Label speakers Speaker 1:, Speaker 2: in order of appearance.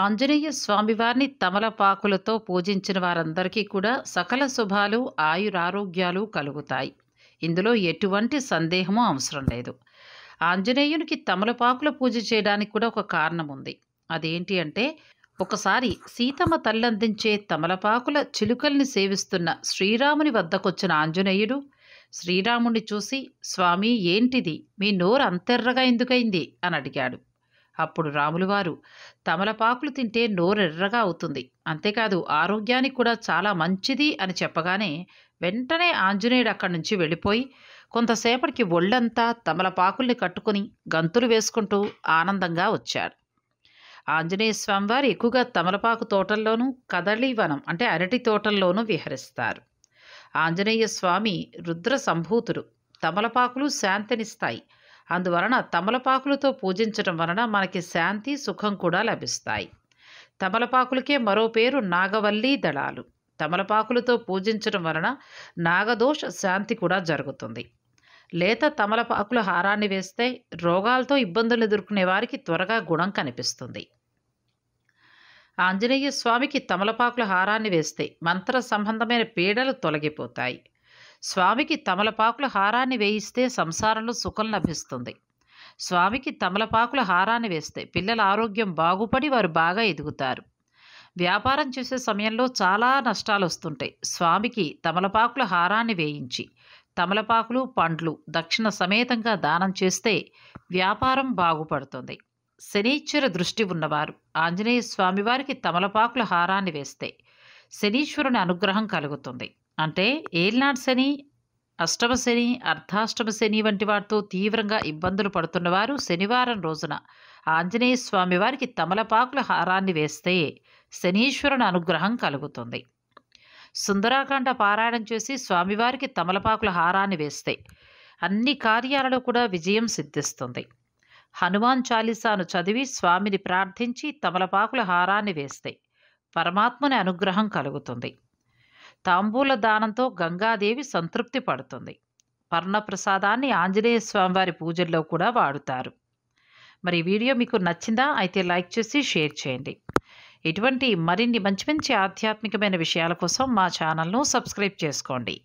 Speaker 1: ఆంజనేయ స్వామివారిని తమలపాకులతో పూజించిన వారందరికీ కూడా సకల శుభాలు ఆయురారోగ్యాలు కలుగుతాయి ఇందులో ఎటువంటి సందేహము అవసరం లేదు ఆంజనేయునికి తమలపాకుల పూజ చేయడానికి కూడా ఒక కారణం ఉంది అదేంటి అంటే ఒకసారి సీతమ్మ తల్లందించే తమలపాకుల చిలుకల్ని సేవిస్తున్న శ్రీరాముని వద్దకొచ్చిన ఆంజనేయుడు శ్రీరాముణ్ణి చూసి స్వామి ఏంటిది మీ నోరు అంతెర్రగా ఎందుకైంది అని అడిగాడు అప్పుడు రాములవారు తమలపాకులు తింటే నోరెర్రగా అవుతుంది అంతేకాదు ఆరోగ్యానికి కూడా చాలా మంచిది అని చెప్పగానే వెంటనే ఆంజనేయుడు అక్కడి నుంచి వెళ్ళిపోయి కొంతసేపటికి ఒళ్ళంతా తమలపాకుల్ని కట్టుకుని గంతులు వేసుకుంటూ ఆనందంగా వచ్చాడు ఆంజనేయ స్వామివారు ఎక్కువగా తమలపాకు తోటల్లోనూ కదళీవనం అంటే అరటి తోటల్లోనూ విహరిస్తారు ఆంజనేయ స్వామి రుద్ర సంభూతుడు తమలపాకులు శాంతినిస్తాయి అందువలన తమలపాకులతో పూజించటం వలన మనకి శాంతి సుఖం కూడా లభిస్తాయి తమలపాకులకే మరో పేరు నాగవల్లి దళాలు తమలపాకులతో పూజించడం వలన నాగదోష శాంతి కూడా జరుగుతుంది లేత తమలపాకుల హారాన్ని వేస్తే రోగాలతో ఇబ్బందులు ఎదుర్కొనే వారికి త్వరగా గుణం కనిపిస్తుంది ఆంజనేయ స్వామికి తమలపాకుల హారాన్ని వేస్తే మంత్ర సంబంధమైన పీడలు తొలగిపోతాయి స్వామికి తమలపాకుల హారాన్ని వేయిస్తే సంసారంలో సుఖం లభిస్తుంది స్వామికి తమలపాకుల హారాన్ని వేస్తే పిల్లల ఆరోగ్యం బాగుపడి వారు బాగా ఎదుగుతారు వ్యాపారం చేసే సమయంలో చాలా నష్టాలు వస్తుంటాయి స్వామికి తమలపాకుల హారాన్ని వేయించి తమలపాకులు పండ్లు దక్షిణ సమేతంగా దానం చేస్తే వ్యాపారం బాగుపడుతుంది శనీశ్వర దృష్టి ఉన్నవారు ఆంజనేయ స్వామివారికి తమలపాకుల హారాన్ని వేస్తే శనీశ్వరుని అనుగ్రహం కలుగుతుంది అంటే ఏలినాటి శని అష్టమ శని అర్ధాష్టమ శని వంటి వాటితో తీవ్రంగా ఇబ్బందులు పడుతున్నవారు శనివారం రోజున ఆంజనేయ స్వామి వారికి తమలపాకుల హారాన్ని వేస్తే శనీశ్వరుని అనుగ్రహం కలుగుతుంది సుందరాకాండ పారాయణం చేసి స్వామివారికి తమలపాకుల హారాన్ని వేస్తే అన్ని కార్యాలలో కూడా విజయం సిద్ధిస్తుంది హనుమాన్ చాలీసాను చదివి స్వామిని ప్రార్థించి తమలపాకుల హారాన్ని వేస్తే పరమాత్మని అనుగ్రహం కలుగుతుంది తాంబూల దానంతో గంగాదేవి సంతృప్తి పడుతుంది పర్ణప్రసాదాన్ని ఆంజనేయ స్వామివారి పూజల్లో కూడా వాడుతారు మరి వీడియో మీకు నచ్చిందా అయితే లైక్ చేసి షేర్ చేయండి ఇటువంటి మరిన్ని మంచి మంచి ఆధ్యాత్మికమైన విషయాల కోసం మా ఛానల్ను సబ్స్క్రైబ్ చేసుకోండి